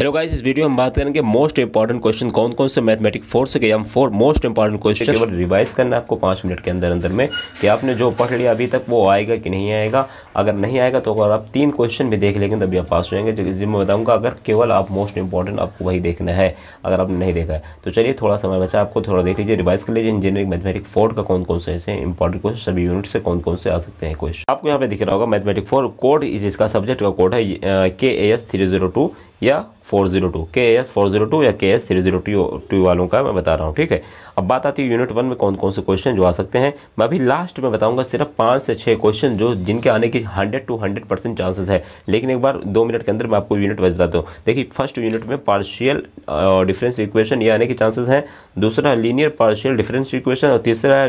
hello guys इस video में बात करेंगे मोस्ट इंपॉर्टेंट क्वेश्चन कौन कौन से मैथमेटिक फोर से गए हम फोर मोस्ट इंपॉर्टेंट क्वेश्चन केवल रिवाइज करना आपको पाँच मिनट के अंदर अंदर में कि आपने जो पढ़ लिया अभी तक वो आएगा कि नहीं आएगा अगर नहीं आएगा तो अगर आप तीन क्वेश्चन भी देख लेंगे तभी आप पास हो जाएंगे जो जिसमें बताऊँगा अगर केवल आप मोस्ट इंपॉर्टेंट आपको वही देखना है अगर आपने नहीं देखा है तो चलिए थोड़ा समय बचा आपको थोड़ा देख लीजिए रिवाइज कर लीजिए इंजीनियरिंग मैथमेटिक फोर का कौन कौन से ऐसे इंपॉर्टेंट क्वेश्चन सभी यूनिट से कौन कौन से आ सकते हैं क्वेश्चन आपको यहाँ पे दिख रहा होगा मैथमेटिक फोर कोड जिसका सब्जेक्ट का कोड है K A S three zero two या four zero two K S four zero two या K S three zero two two वालों का मैं बता रहा हूँ ठीक है अब बात आती है यूनिट वन में कौन कौन से क्वेश्चन जो आ सकते हैं मैं अभी लास्ट में बताऊंगा सिर्फ पाँच से छः क्वेश्चन जो जिनके आने की hundred to hundred percent chances है लेकिन एक बार दो मिनट के अंदर मैं आपको यूनिट वाइज बताता हूँ देखिए फर्स्ट यूनिट में पार्शियल डिफरेंस इक्वेशन ये आने के चांसेस हैं दूसरा लीनियर पार्शियल डिफरेंस इक्वेशन और तीसरा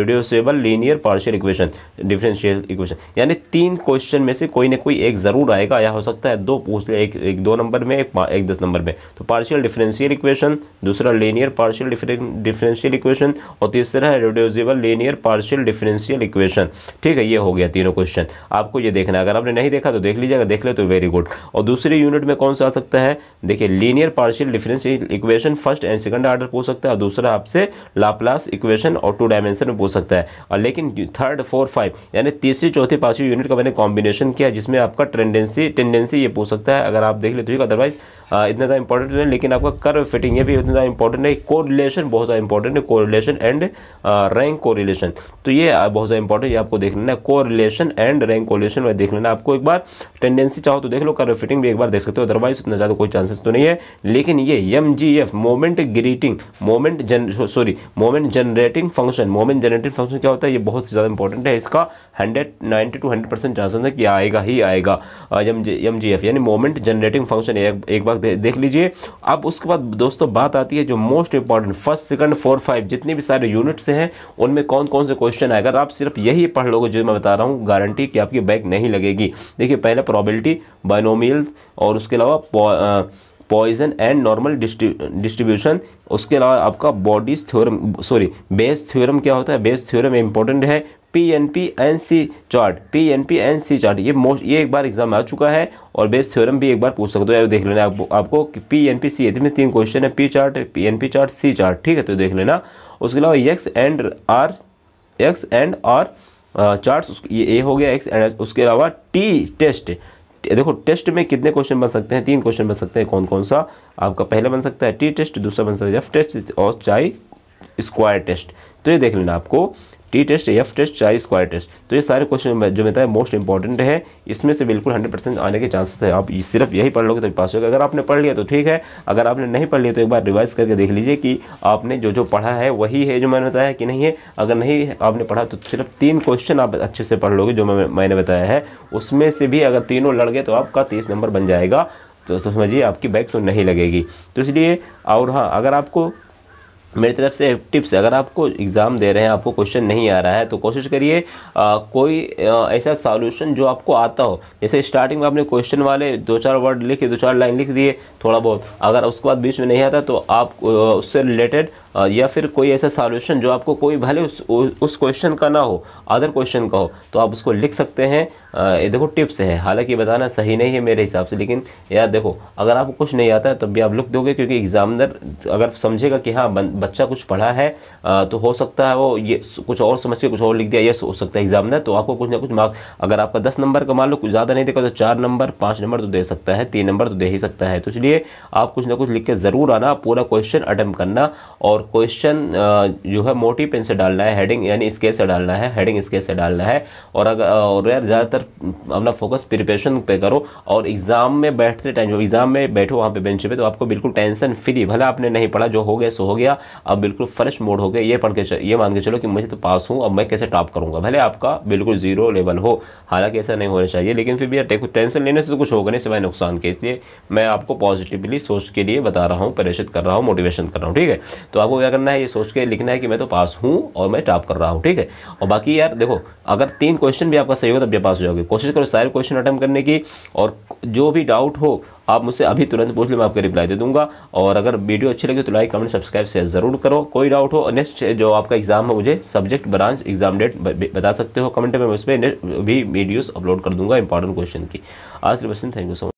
reducible linear partial equation differential equation यानी तीन क्वेश्चन में से कोई ना कोई एक ज़रूर आएगा या हो सकता है दो पूछ ले एक, एक दो नंबर नंबर में एक एक दस नंबर में तो पार्शियल डिफरेंशियल इक्वेशन दूसरा लेनियर पार्शियल डिफरेंशियल इक्वेशन और तीसरा है reducible linear partial differential equation ठीक है ये हो गया तीनों क्वेश्चन आपको ये देखना है अगर आपने नहीं देखा तो देख लीजिएगा देख ले तो वेरी गुड और दूसरी यूनिट में कौन सा आ सकता है देखिए linear partial differential equation first and second order पूछ सकता है और दूसरा आपसे लाप्लास इक्वेशन और टू डायमेंशन में पूछ सकता है और लेकिन थर्ड फोर फाइव यानी तीसरी चौथी पांचवी यूनिट का मैंने कॉम्बिनेशन किया जिसमें आपका टेंडेंसी टेंडेंसी ये पूछ सकता है अगर आप देख लेते तो होगा अदरवाइज इतना ज़्यादा इंपॉर्टेंट नहीं है लेकिन आपका कर्व फिटिंग ये भी इतना ज़्यादा इंपॉर्टेंट है को रिलेशन बहुत ज़्यादा इंपॉर्टेंट है correlation and rank correlation तो ये बहुत ज़्यादा इंपॉर्टेंट ये आपको देख लेना है correlation and rank correlation में देख लेना आपको एक बार टेंडेंसी चाहो तो देख लो कर्व फिटिंग भी एक बार देख सकते हो अदरवाइज उतना ज़्यादा कोई चांसेस तो नहीं है लेकिन ये M G F moment greeting moment gen sorry moment generating function moment generating function क्या होता है ये बहुत ज़्यादा इंपॉर्टेंट है इसका hundred ninety two hundred percent chances है कि आएगा ही आएगा M G M G F यानी मोमेंट जनरेटिंग फंक्शन क्वेश्चन एक, एक बार दे, देख लीजिए अब उसके बाद दोस्तों बात आती है जो most important first second four five जितने भी सारे यूनिट्स हैं उनमें कौन कौन से क्वेश्चन है अगर आप सिर्फ यही पढ़ लोगे जो मैं बता रहा हूँ गारंटी कि आपकी बैक नहीं लगेगी देखिए पहला प्रॉबिलिटी बायनोमियल और उसके अलावा पॉइजन एंड नॉर्मल डिस्ट्रीब्यूशन उसके अलावा आपका bodies theorem sorry Bayes theorem क्या होता है बेस थ्योरम इंपॉर्टेंट है P N P N C chart P N P N C chart ये मोस्ट ये एक बार एग्जाम आ चुका है और बेस थ्योरम भी एक बार पूछ सकते हो यार देख लेना आप, आपको पी एन पी सी इतने तीन क्वेश्चन है P chart P N P chart C chart ठीक है तो देख लेना उसके अलावा X and R X and R chart ये ए हो गया एक्स एंड उसके अलावा टी टेस्ट देखो टेस्ट में कितने क्वेश्चन बन सकते हैं तीन क्वेश्चन बन सकते हैं कौन कौन सा आपका पहला बन सकता है टी टेस्ट दूसरा बन सकता है एफ टेस्ट और चाई स्क्वायर टेस्ट तो ये देख लेना आपको T test F test chi square test तो ये सारे क्वेश्चन जो मिलता है मोस्ट इंपॉर्टेंट है इसमें से बिल्कुल हंड्रेड परसेंट आने के चांसेस है आप सिर्फ यही पढ़ लोगे तो पास होगा अगर आपने पढ़ लिया तो ठीक है अगर आपने नहीं पढ़ लिया तो एक बार रिवाइज करके देख लीजिए कि आपने जो जो पढ़ा है वही है जो मैंने बताया कि नहीं है अगर नहीं आपने पढ़ा तो सिर्फ तीन क्वेश्चन आप अच्छे से पढ़ लोगे जो मैंने बताया है उसमें से भी अगर तीनों लड़ गए तो आपका तीस नंबर बन जाएगा तो, तो समझिए आपकी बैग तो नहीं लगेगी तो इसलिए और हाँ अगर आपको मेरी तरफ से टिप्स अगर आपको एग्ज़ाम दे रहे हैं आपको क्वेश्चन नहीं आ रहा है तो कोशिश करिए कोई आ, ऐसा सॉल्यूशन जो आपको आता हो जैसे स्टार्टिंग में आपने क्वेश्चन वाले दो चार वर्ड लिखे दो चार लाइन लिख दिए थोड़ा बहुत अगर उसके बाद बीच में नहीं आता तो आप उससे रिलेटेड या फिर कोई ऐसा सॉल्यूशन जो आपको कोई भले उस उस क्वेश्चन का ना हो अदर क्वेश्चन का हो तो आप उसको लिख सकते हैं ये देखो टिप्स है हालांकि बताना सही नहीं है मेरे हिसाब से लेकिन यार देखो अगर आपको कुछ नहीं आता है तब भी आप लिख दोगे क्योंकि एग्जामिनर अगर समझेगा कि हाँ बच्चा कुछ पढ़ा है तो हो सकता है वो ये कुछ और समझ के कुछ और लिख दिया ये हो सकता है एग्जामिनर तो आपको कुछ ना कुछ मार्क्स अगर आपका दस नंबर का मान लो कुछ ज़्यादा नहीं देखा तो चार नंबर पाँच नंबर तो दे सकता है तीन नंबर तो दे ही सकता है तो इसलिए आप कुछ ना कुछ लिख के ज़रूर आना पूरा क्वेश्चन अटैम्प्ट करना और और क्वेश्चन uh, जो है मोटी पेन से डालना है हेडिंग यानी स्केल से डालना है हेडिंग स्केल से डालना है और अगर uh, और यार ज़्यादातर अपना फोकस प्रिपरेशन पे करो और एग्ज़ाम में बैठते टाइम जब एग्ज़ाम में बैठो वहाँ पे बेंच पे तो आपको बिल्कुल टेंशन फ्री भला आपने नहीं पढ़ा जो हो गया सो हो गया अब बिल्कुल फ्रेश मोड हो गया ये पढ़ के ये मान के चलो कि मुझे तो पास हूँ अब मैं कैसे टॉप करूँगा भले आपका बिल्कुल जीरो लेवल हो हालांकि ऐसा नहीं होना चाहिए लेकिन फिर भी यार टेंशन लेने से तो कुछ होगा नहीं सिवाय नुकसान के इसलिए मैं आपको पॉजिटिवली सोच के लिए बता रहा हूँ प्रेषित कर रहा हूँ मोटिवेशन कर रहा हूँ ठीक है तो आपको आपको क्या करना है ये सोच के लिखना है कि मैं तो पास हूँ और मैं टॉप कर रहा हूँ ठीक है और बाकी यार देखो अगर तीन क्वेश्चन भी आपका सही हो तब भी पास हो जाओगे कोशिश करो सारे क्वेश्चन अटैम्प करने की और जो भी डाउट हो आप मुझसे अभी तुरंत पूछ लो मैं आपको रिप्लाई दे दूंगा और अगर वीडियो अच्छी लगे तो लाइक कमेंट सब्सक्राइब शेयर जरूर करो कोई डाउट हो नेक्स्ट जो आपका एग्जाम है मुझे सब्जेक्ट ब्रांच एग्जाम डेट बता सकते हो कमेंट में मैं उस पर भी वीडियोस अपलोड कर दूंगा इंपॉर्टेंट क्वेश्चन की आज के question thank you so much